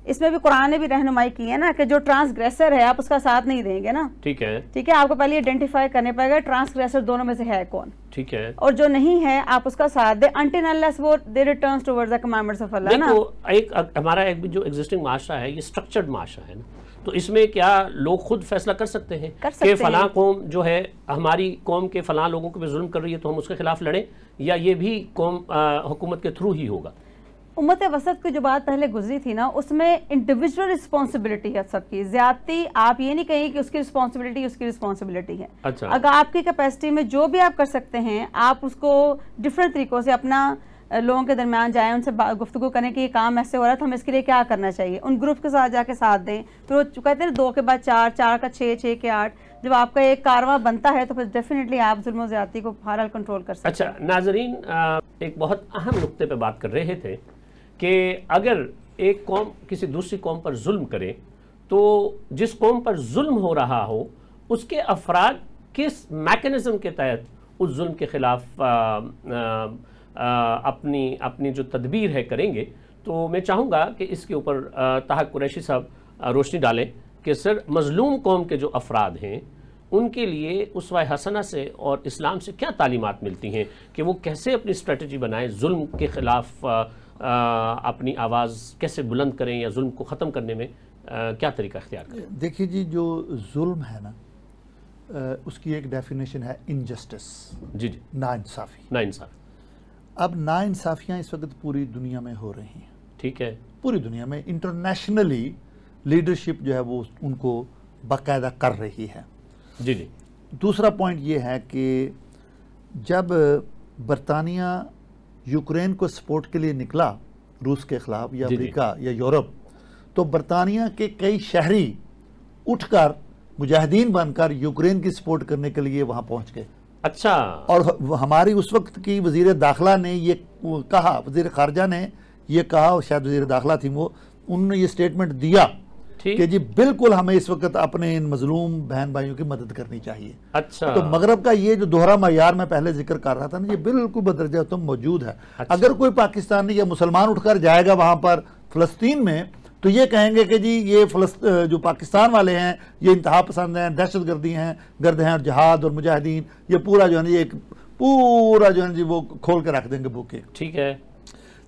इसमें भी कुरान ने भी रहनुमाई की है ना कि जो ट्रांसग्रेसर है आप उसका साथ नहीं देंगे ना ठीक है ठीक है आपको पहले आइडेंटिफाई करने पड़ेगा ट्रांसग्रेसर दोनों में से है कौन ठीक है और जो नहीं है आप उसका साथ दे अंटिल वो they returns towards the commandments of Allah ना एक हमारा एक जो एग्जिस्टिंग माशरा है ये स्ट्रक्चर्ड माशरा है ना तो इसमें क्या लोग खुद फैसला कर सकते हैं कि फलां कौम जो है हमारी कौम के फलां लोगों के पे जुल्म कर रही है तो हम उसके खिलाफ लड़ें या ये भी कौम हुकूमत के थ्रू ही होगा उम्मत वसत की जो बात पहले गुजरी थी ना उसमें इंडिविजुअल रिस्पॉन्सिबिलिटी है सबकी ज्यादा आप ये नहीं कहेंगे कि उसकी रिस्पॉन्सिबिलिटी उसकी रिस्पॉन्सिबिलिटी है अच्छा। अगर आपकी कैपेसिटी में जो भी आप कर सकते हैं आप उसको डिफरेंट तरीकों से अपना लोगों के दरमियान जाएं उनसे गुफ्तु करें कि ये काम ऐसे हो रहा है तो हम इसके लिए क्या करना चाहिए उन ग्रुप के साथ जाके साथ दें फिर वो कहते हैं दो के बाद चार चार का छः छः के आठ जब आपका एक कारवा बनता है तो फिर डेफिनेटली आप जुल्म ज्यादा को हर कंट्रोल कर सकते अच्छा नाजरीन एक बहुत अहम नुकते पर बात कर रहे थे कि अगर एक कौम किसी दूसरी कौम पर जुल्म करे तो जिस कौम पर जुल्म हो रहा हो उसके अफराद किस मैकेनिज़्म के तहत उस जुल्म के ख़िलाफ़ अपनी अपनी जो तदबीर है करेंगे तो मैं चाहूँगा कि इसके ऊपर ताहक कुरैशी साहब रोशनी डालें कि सर मज़लूम कौम के जो अफराद हैं उनके लिए उसवा हसना से और इस्लाम से क्या तालीमत मिलती हैं कि वो कैसे अपनी स्ट्रेटजी बनाएं जुल्म के ख़िलाफ़ अपनी आवाज़ कैसे बुलंद करें या जुल्म को ख़त्म करने में आ, क्या तरीका अख्तियार करें देखिए जी जो जुल्म है ना आ, उसकी एक डेफिनेशन है इनजस्टिस जी जी नासाफी नाइंसाफ़ी अब नासाफियाँ इस वक्त पूरी दुनिया में हो रही हैं ठीक है पूरी दुनिया में इंटरनेशनली लीडरशिप जो है वो उनको बाकायदा कर रही है जी जी दूसरा पॉइंट ये है कि जब बरतानिया यूक्रेन को सपोर्ट के लिए निकला रूस के ख़िलाफ़ या अमेरिका या यूरोप तो बरतानिया के कई शहरी उठकर मुजाहिदीन बनकर यूक्रेन की सपोर्ट करने के लिए वहाँ पहुँच गए अच्छा और हमारी उस वक्त की वजीर दाखिला ने ये कहा वजीर खारजा ने ये कहा और शायद वजीर दाखिला थी वो उन्होंने ये स्टेटमेंट दिया कि जी बिल्कुल हमें इस वक्त अपने इन मजलूम बहन भाइयों की मदद करनी चाहिए अच्छा तो मगरब का ये जो दोहरा मैार मैं पहले जिक्र कर रहा था ना ये बिल्कुल बदरजा तो मौजूद है अच्छा। अगर कोई पाकिस्तानी या मुसलमान उठकर जाएगा वहां पर फलस्तीन में तो ये कहेंगे कि जी ये फलस्त जो पाकिस्तान वाले हैं ये इंतहा पसंद हैं दहशत गर्दी हैं गर्द हैं और जहाद और मुजाहिदीन ये पूरा जो है ना ये पूरा जो है जी वो खोल के रख देंगे बुके ठीक है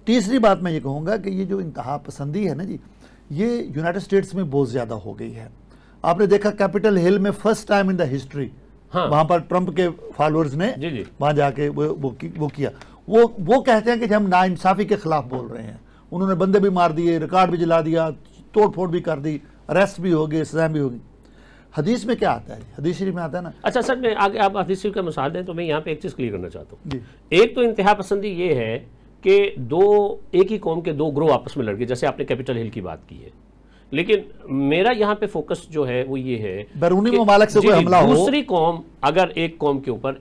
तीसरी बात मैं ये कहूँगा कि ये जो इंतहा पसंदी है ना जी ये यूनाइटेड स्टेट्स में बहुत ज़्यादा हो गई है आपने देखा कैपिटल हिल में first time in the history हाँ। वहां पर ट्रंप के फॉलोअर्स ने वहां जाके वो वो, वो किया वो वो कहते हैं कि हम नाइंसाफ़ी के ख़िलाफ़ बोल रहे हैं उन्होंने बंदे भी मार दिए रिकॉर्ड भी जला दिया तोड़ फोड़ भी कर दी अरेस्ट भी हो गए सजाएं भी होगी हदीस में क्या आता है हदीस शरीफ में आता है ना अच्छा सर मैं आगे आप हदीस शरीफ का मिसाल दें तो मैं यहाँ पे एक चीज़ क्लियर करना चाहता हूँ एक तो इंतहा पसंदी ये है कि दो एक ही कौम के दो ग्रोह आपस में लड़ गए जैसे आपने कैपिटल हिल की बात की है लेकिन मेरा यहाँ पे फोकस जो है वो ये है बैरूनी ममालक से कोई हमला हो दूसरी कौम अगर एक कौम के ऊपर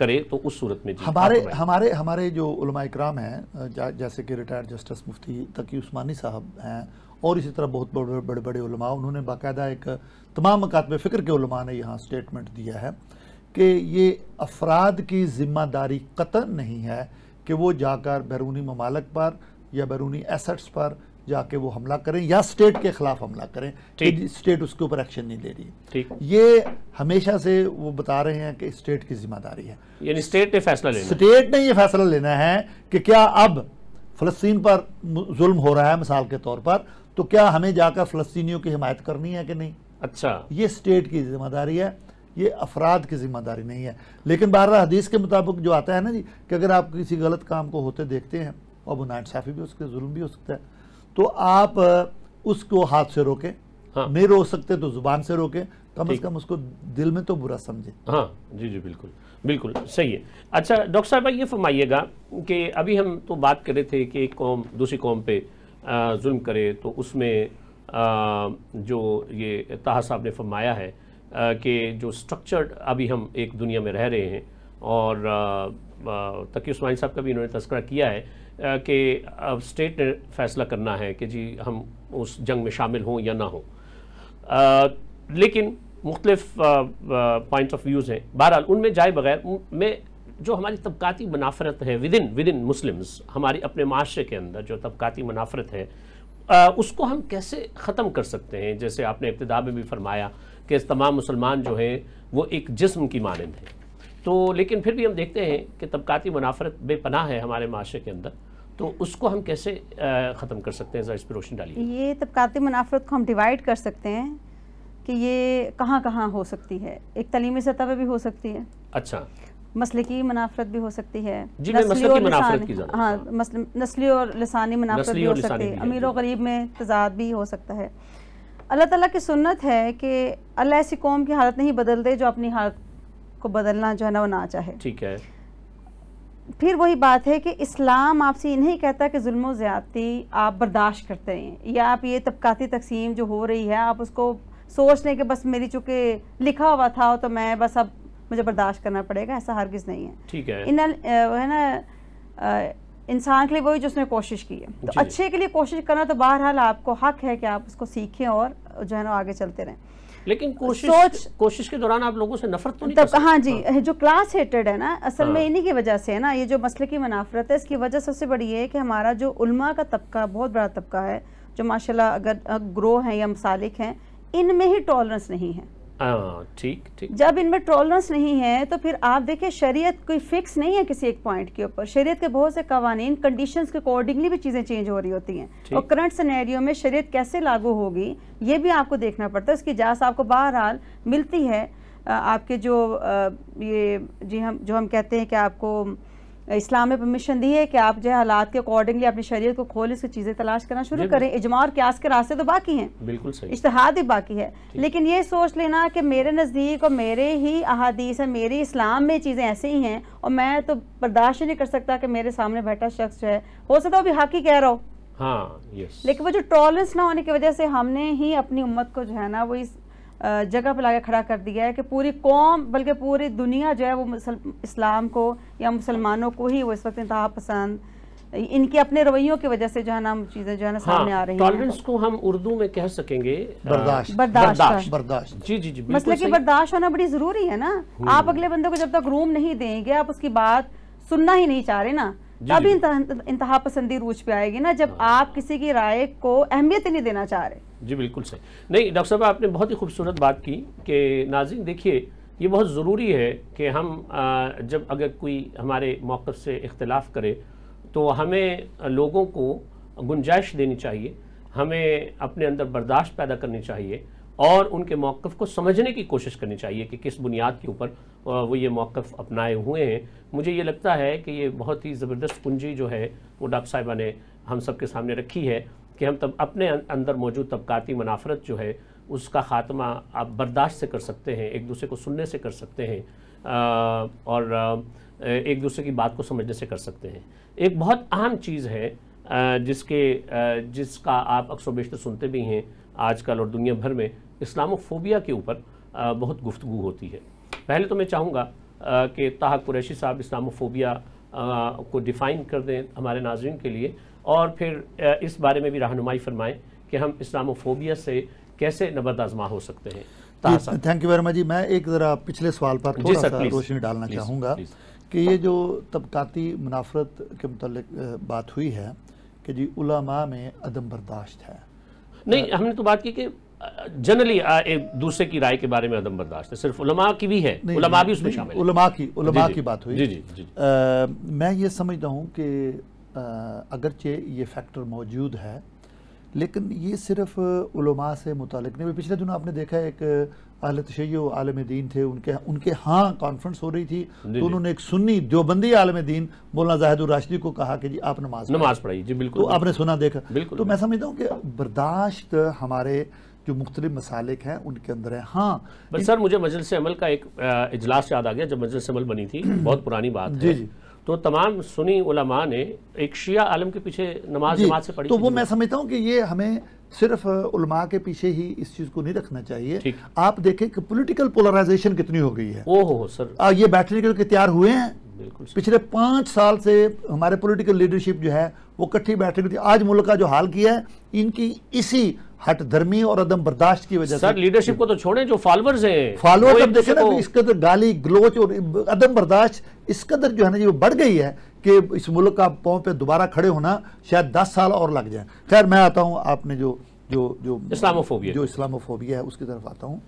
करे तो उस सूरत में हमारे तो हमारे हमारे जो कराम हैं जा, जैसे कि रिटायर्ड जस्टिस मुफ्ती तकी उस्मानी साहब हैं और इसी तरह बहुत बड़े बड़े बड़े उलमा उन्होंने बाकायदा एक तमाम मकातब फ़िक्र के उलमा ने यहाँ स्टेटमेंट दिया है कि ये अफराद की ज़िम्मेदारी कतन नहीं है कि वो जाकर बैरूनी ममालक पर या बैरूनी एसेट्स पर जाके वो हमला करें या स्टेट के खिलाफ हमला करें स्टेट उसके ऊपर एक्शन नहीं ले रही है ये हमेशा से वो बता रहे हैं कि स्टेट की जिम्मेदारी है यानी स्टेट ने फैसला लेना स्टेट ने ये फैसला लेना है कि क्या अब फलस्तीन पर जुल्म हो रहा है मिसाल के तौर पर तो क्या हमें जाकर फलस्तियों की हिमायत करनी है कि नहीं अच्छा ये स्टेट की जिम्मेदारी है ये अफराद की जिम्मेदारी नहीं है लेकिन बहर हदीस के मुताबिक जो आता है ना जी कि अगर आप किसी गलत काम को होते देखते हैं और वो नाइंसाफ़ी भी उसके जुल्म भी हो सकता है तो आप उसको हाथ से रोकें हाँ। नहीं रोक सकते तो ज़ुबान से रोकें कम से कम उसको दिल में तो बुरा समझें हाँ जी जी बिल्कुल बिल्कुल सही है अच्छा डॉक्टर साहब ये फरमाइएगा कि अभी हम तो बात कर रहे थे कि एक कौम दूसरी कौम पे जुल्म करे तो उसमें आ, जो ये ताहा साहब ने फरमाया है के जो स्ट्रक्चर्ड अभी हम एक दुनिया में रह रहे हैं और तकी उस्मानी साहब का भी इन्होंने तस्करा किया है कि अब स्टेट ने फैसला करना है कि जी हम उस जंग में शामिल हों या ना हों लेकिन मुख्तलिफ पॉइंट्स ऑफ व्यूज़ हैं बहरहाल उनमें जाए बगैर में जो हमारी तबकाती मुनाफरत है within within Muslims हमारी अपने माशरे के अंदर जो तबकाती मुनाफरत है आ, उसको हम कैसे ख़त्म कर सकते हैं जैसे आपने इब्तदा में भी फरमाया कि तमाम मुसलमान जो हैं वो एक जिस्म की मानंद हैं तो लेकिन फिर भी हम देखते हैं कि तबकती मुनाफरत बेपनाह है हमारे माशरे के अंदर तो उसको हम कैसे ख़त्म कर सकते हैं इस पर रोशनी डालिए ये तबकती मुनाफरत को हम डिवाइड कर सकते हैं कि ये कहाँ कहाँ हो सकती है एक तलीमी सतह पर भी हो सकती है अच्छा मसल की मुनाफरत भी हो सकती है हाँ नस्ली और लसानी मुनाफरत हाँ, भी हो सकती है अमीर और गरीब में तजाद भी हो सकता है अल्लाह ताला की सुन्नत है कि अल्लाह ऐसी कौम की हालत नहीं बदल दे जो अपनी हालत को बदलना जो है ना वो ना चाहे ठीक है फिर वही बात है कि इस्लाम आपसे ये नहीं कहता कि जुल्म ज़्यादती आप बर्दाश्त करते हैं या आप ये तबकाती तकसीम जो हो रही है आप उसको सोच लें कि बस मेरी चूंकि लिखा हुआ था तो मैं बस अब मुझे बर्दाश्त करना पड़ेगा ऐसा हरगिज़ नहीं है ठीक है इन है ना इंसान के लिए वही जो उसने कोशिश की है तो अच्छे के लिए कोशिश करना तो बहरहाल आपको हक है कि आप उसको सीखें और जो है ना आगे चलते रहें लेकिन कोशिश सोच कोशिश के दौरान आप लोगों से नफरत तो नहीं तब, हाँ जी हाँ। जो क्लास हेटेड है ना असल हाँ। में इन्हीं की वजह से है ना ये जो मसले की मुनाफरत है इसकी वजह सबसे बड़ी ये है कि हमारा जो उलमा का तबका बहुत बड़ा तबका है जो माशाल्लाह अगर ग्रो हैं या मसालिक हैं इनमें ही टॉलरेंस नहीं है ठीक ठीक जब इनमें टॉलरेंस नहीं है तो फिर आप देखिए शरीयत कोई फिक्स नहीं है किसी एक पॉइंट के ऊपर शरीयत के बहुत से कवानीन कंडीशंस के अकॉर्डिंगली भी चीज़ें चेंज हो रही होती हैं और करंट सिनेरियो में शरीयत कैसे लागू होगी ये भी आपको देखना पड़ता है इसकी इजाज़त आपको बहरहाल मिलती है आपके जो ये जी हम जो हम कहते हैं कि आपको इस्लाम में परमिशन दी है कि आप जो है हालात के अकॉर्डिंगली अपनी शरीय को खोल उसकी चीज़ें तलाश करना शुरू करें इजमा और क्यास के रास्ते तो बाकी हैं बिल्कुल सही इश्तहा भी बाकी है लेकिन ये सोच लेना कि मेरे नज़दीक और मेरे ही अहादीस है मेरे इस्लाम में चीज़ें ऐसे ही हैं और मैं तो बर्दाश्त नहीं कर सकता कि मेरे सामने बैठा शख्स जो है हो सकता है हाकि कह रहा हो हाँ लेकिन वो जो टॉलरेंस ना होने की वजह से हमने ही अपनी उम्मत को जो है ना वो इस जगह पर लाकर खड़ा कर दिया है कि पूरी कौम बल्कि पूरी दुनिया जो है वो इस्लाम को या मुसलमानों को ही वो इस वक्त इंतहा पसंद इनके अपने रवैयों की वजह से जो है ना चीजें जो है ना सामने हाँ, आ रही हैं को हम उर्दू में कह सकेंगे बर्दाश्त हाँ। बर्दाश्त बर्दाश्त जी जी जी मतलब की बर्दाश्त होना बड़ी जरूरी है ना हम्म। आप अगले बंदे को जब तक रूम नहीं देंगे आप उसकी बात सुनना ही नहीं चाह रहे ना तभी इंतहा पसंदी रूज पे आएगी ना जब हाँ। आप किसी की राय को अहमियत नहीं देना चाह रहे जी बिल्कुल सही नहीं डॉक्टर साहब आपने बहुत ही खूबसूरत बात की कि नाजिन देखिए ये बहुत ज़रूरी है कि हम जब अगर कोई हमारे मौक़ से इख्तलाफ करे तो हमें लोगों को गुंजाइश देनी चाहिए हमें अपने अंदर बर्दाश्त पैदा करनी चाहिए और उनके मौक़ को समझने की कोशिश करनी चाहिए कि किस बुनियाद के ऊपर वो ये मौक़ अपनाए हुए हैं मुझे ये लगता है कि ये बहुत ही ज़बरदस्त कुंजी जो है वो डॉक्टर साहिबा ने हम सब के सामने रखी है कि हम तब अपने अं-, अंदर मौजूद तबकाती मुनाफरत जो है उसका ख़ात्मा आप बर्दाश्त से कर सकते हैं एक दूसरे को सुनने से कर सकते हैं और एक दूसरे की बात को समझने से कर सकते हैं एक बहुत अहम चीज़ है जिसके जिसका आप अक्सर बेशतर सुनते भी हैं आजकल और दुनिया भर में इस्लामोफोबिया के ऊपर बहुत गुफ्तु होती है पहले तो मैं चाहूँगा कि ताहा कुरैशी साहब इस्लामोफोबिया को डिफ़ाइन कर दें हमारे नाजरन के लिए और फिर इस बारे में भी रहनुमाई फरमाएं कि हम इस्लामोफोबिया से कैसे नबरद आजमा हो सकते हैं थैंक यू वर्मा जी मैं एक ज़रा पिछले सवाल पर थोड़ा सा रोशनी डालना चाहूँगा कि ये जो तबकाती मुनाफरत के मुतल बात हुई है कि जी उलमा में अदम बर्दाश्त है नहीं हमने तो बात की कि जनरली एक दूसरे की राय के बारे में अदम बर्दाश्त है सिर्फ उलमा की भी है उलमा भी उसमें शामिल उलमा की उलमा की बात हुई जी जी जी, जी। आ, मैं ये समझता हूँ कि अगरचे ये फैक्टर मौजूद है लेकिन ये सिर्फ उलमा से मुतल नहीं पिछले दिनों आपने देखा एक अहल तशै आलम दीन थे उनके उनके हाँ कॉन्फ्रेंस हो रही थी तो उन्होंने एक सुन्नी देवबंदी आलम दीन मौलाना जाहिदुल को कहा कि जी आप नमाज नमाज पढ़ाई जी बिल्कुल तो आपने सुना देखा तो मैं समझता हूँ कि बर्दाश्त हमारे जो मुख्तलि मसालिक हैं उनके अंदर है हाँ बट सर मुझे मजलिस अमल का एक इजलास याद आ गया जब मजलिस अमल बनी थी बहुत पुरानी बात जी जी तो तमाम सुनी उलमा ने एक शिया आलम के पीछे नमाज जमात से पढ़ी तो वो मैं समझता हूँ कि ये हमें सिर्फ उलमा के पीछे ही इस चीज को नहीं रखना चाहिए आप देखें कि पॉलिटिकल पोलराइजेशन कितनी हो गई है ओ हो सर आ, ये बैठने के लिए तैयार हुए हैं पिछले पाँच साल से हमारे पॉलिटिकल लीडरशिप जो है वो इकट्ठी बैठ रही थी आज मुल्क का जो हाल किया है इनकी इसी हट धर्मी और अदम बर्दाश्त की वजह से लीडरशिप को तो छोड़े जो फॉलोअर्स हैं फॉलोअर्स अब देखे ना इस कदर गाली ग्लोच और अदम बर्दाश्त इस कदर जो है ना जी वो बढ़ गई है कि इस मुल्क का पाँव पे दोबारा खड़े होना शायद दस साल और लग जाए खैर मैं आता हूँ आपने जो जो जो इस्लामोफोबिया जो इस्लामोफोबिया है उसकी तरफ आता हूँ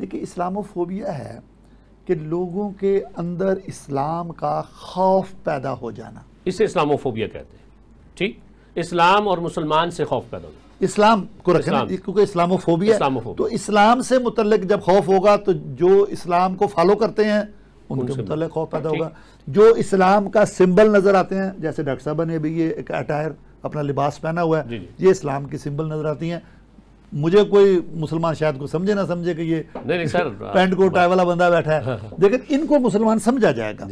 देखिए इस्लामोफोबिया है कि लोगों के अंदर इस्लाम का खौफ पैदा हो जाना इसे इस्लामोफोबिया कहते हैं ठीक इस्लाम और मुसलमान से खौफ पैदा होगा इस्लाम को रखना क्योंकि इस्लामोफोबिया इस्लामोफोबिया तो इस्लाम से मुतलक जब खौफ होगा तो जो इस्लाम को फॉलो करते हैं उनके मुतल खौफ पैदा होगा जो इस्लाम का सिंबल नज़र आते हैं जैसे डॉक्टर साहब ने अभी ये एक अटायर अपना लिबास पहना हुआ है ये इस्लाम की सिंबल नज़र आती हैं मुझे कोई मुसलमान शायद को समझे ना समझे कि ये नहीं नहीं सर पैंट को टाई वाला बंदा बैठा है हाँ, हाँ। लेकिन इनको मुसलमान समझा जाएगा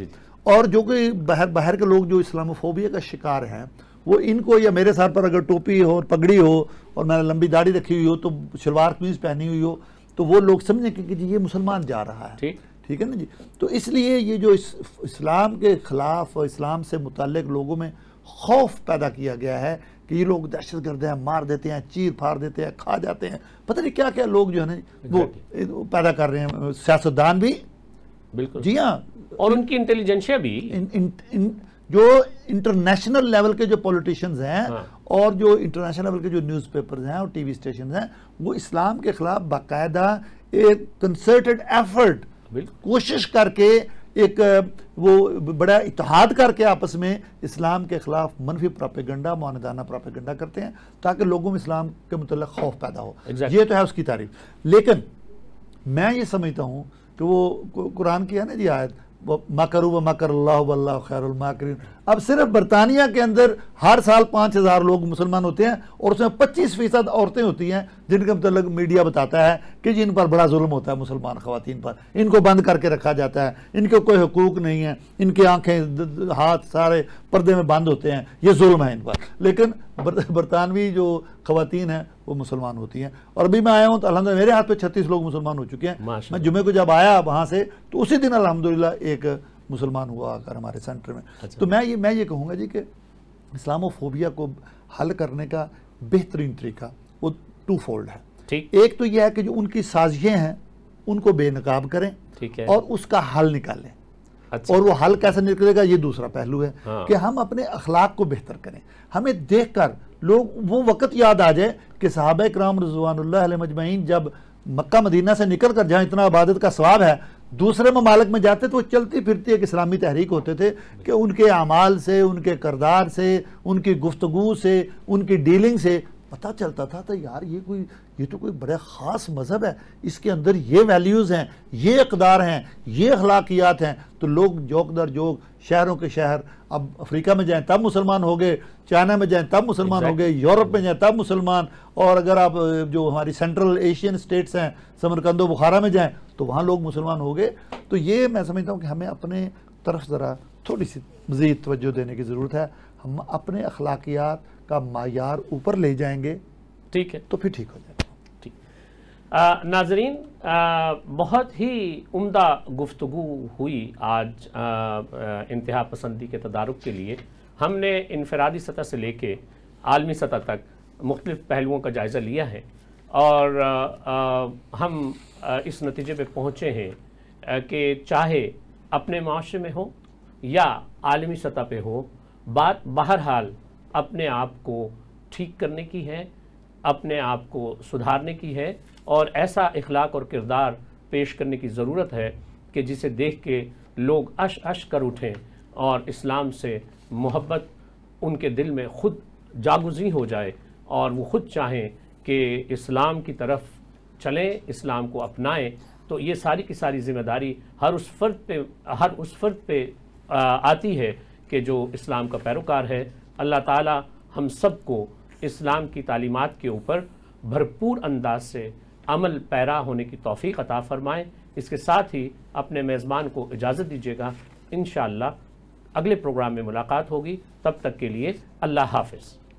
और जो कि बाहर बाहर के लोग जो इस्लामोफोबिया का शिकार हैं वो इनको या मेरे साथ पर अगर टोपी हो और पगड़ी हो और मैंने लंबी दाढ़ी रखी हुई हो तो शलवार कमीज पहनी हुई हो तो वो लोग समझें कि, कि जी ये मुसलमान जा रहा है ठीक है ना जी तो इसलिए ये जो इस, इस्लाम के ख़िलाफ़ और इस्लाम से मुतक लोगों में खौफ पैदा किया गया है कि ये लोग दहशत गर्द हैं मार देते हैं चीर फाड़ देते हैं खा जाते हैं पता नहीं क्या क्या लोग जो है ना वो पैदा कर रहे हैं सियासतदान भी बिल्कुल जी हाँ और उनकी इंटेलिजेंसिया भी इन, इन, इन, जो इंटरनेशनल लेवल के जो पॉलिटिशियंस हैं हाँ। और जो इंटरनेशनल लेवल के जो न्यूज़पेपर्स हैं और टीवी स्टेशन हैं वो इस्लाम के खिलाफ बाकायदा एक कंसर्टेड एफर्ट कोशिश करके एक वो बड़ा इतिहाद करके आपस में इस्लाम के खिलाफ मनफी प्रापेगंडा मानदाना प्रापेगंडा करते हैं ताकि लोगों में इस्लाम के मुतल खौफ पैदा हो exactly. ये तो है उसकी तारीफ लेकिन मैं ये समझता हूँ कि वो कुरान की है ना जी आयत مکرو و مکر الله والله خیر الماکرین अब सिर्फ बरतानिया के अंदर हर साल पाँच हज़ार लोग मुसलमान होते हैं और उसमें पच्चीस फ़ीसद औरतें होती हैं जिनके मतलब मीडिया बताता है कि जिन पर बड़ा जुल्म होता है मुसलमान ख़वान पर इनको बंद करके रखा जाता है इनके कोई हकूक़ नहीं है इनकी आँखें हाथ सारे पर्दे में बंद होते हैं ये जुल्म है इन पर लेकिन बरतानवी जो खातन हैं वो मुसलमान होती हैं और अभी मैं आया हूँ तो अलहमद मेरे हाथ पे छत्तीस लोग मुसलमान हो चुके हैं मैं जुमे को जब आया वहाँ से तो उसी दिन अलहमदिल्ला एक मुसलमान हुआ आकर हमारे सेंटर में अच्छा। तो मैं ये मैं ये कहूँगा जी कि इस्लामोफोबिया को हल करने का बेहतरीन तरीका वो टू फोल्ड है एक तो यह है कि जो उनकी साजिशें हैं उनको बेनकाब करें ठीक है और उसका हल निकालें अच्छा। और वो हल कैसे निकलेगा ये दूसरा पहलू है हाँ। कि हम अपने अखलाक को बेहतर करें हमें देखकर लोग वो वक़्त याद आ जाए कि साहब कराम रजवान मजमैन जब मक्का मदीना से निकल कर जहाँ इतना आबादत का स्वाब है दूसरे ममालक में जाते तो चलती फिरती एक इस्लामी तहरीक होते थे कि उनके अमाल से उनके करदार से उनकी गुफ्तगु से उनकी डीलिंग से पता चलता था तो यार ये कोई ये तो कोई बड़ा ख़ास मज़हब है इसके अंदर ये वैल्यूज़ हैं ये इकदार हैं ये अखलाकियात हैं तो लोग जोक दर जोक शहरों के शहर अब अफ्रीका में जाएं तब मुसलमान हो गए चाइना में जाएं तब मुसलमान हो गए यूरोप में जाएं तब मुसलमान और अगर आप जो हमारी सेंट्रल एशियन स्टेट्स हैं समरकंदो बुखारा में जाएं तो वहाँ लोग मुसलमान हो गए तो ये मैं समझता हूँ कि हमें अपने तरफ ज़रा थोड़ी सी मज़ीद तोज्जो देने की ज़रूरत है हम अपने अखलाकियात का मैार ऊपर ले जाएंगे ठीक है तो फिर ठीक हो जाए नाजरीन बहुत ही उम्दा गुफ्तु हुई आज इंतहा पसंदी के तदारक के लिए हमने इनफरादी सतह से लेके आलमी सतह तक मुख्तफ पहलुओं का जायज़ा लिया है और आ, आ, हम आ, इस नतीजे पर पहुँचे हैं कि चाहे अपने माशरे में हो या आलमी सतह पर हो बात बहरहाल अपने आप को ठीक करने की है अपने आप को सुधारने की है और ऐसा इखलाक और किरदार पेश करने की ज़रूरत है कि जिसे देख के लोग अश अश कर उठें और इस्लाम से मोहब्बत उनके दिल में ख़ुद जागुजी हो जाए और वो ख़ुद चाहें कि इस्लाम की तरफ चलें इस्लाम को अपनाएं तो ये सारी की सारी जिम्मेदारी हर उस फर्द पे हर उस फर्द पे आती है कि जो इस्लाम का पैरोकार है अल्लाह ताला हम सब को इस्लाम की तालीमात के ऊपर भरपूर अंदाज से अमल पैरा होने की तोफ़ी अता फ़रमाएँ इसके साथ ही अपने मेज़बान को इजाज़त दीजिएगा इन अगले प्रोग्राम में मुलाकात होगी तब तक के लिए अल्लाह हाफिज़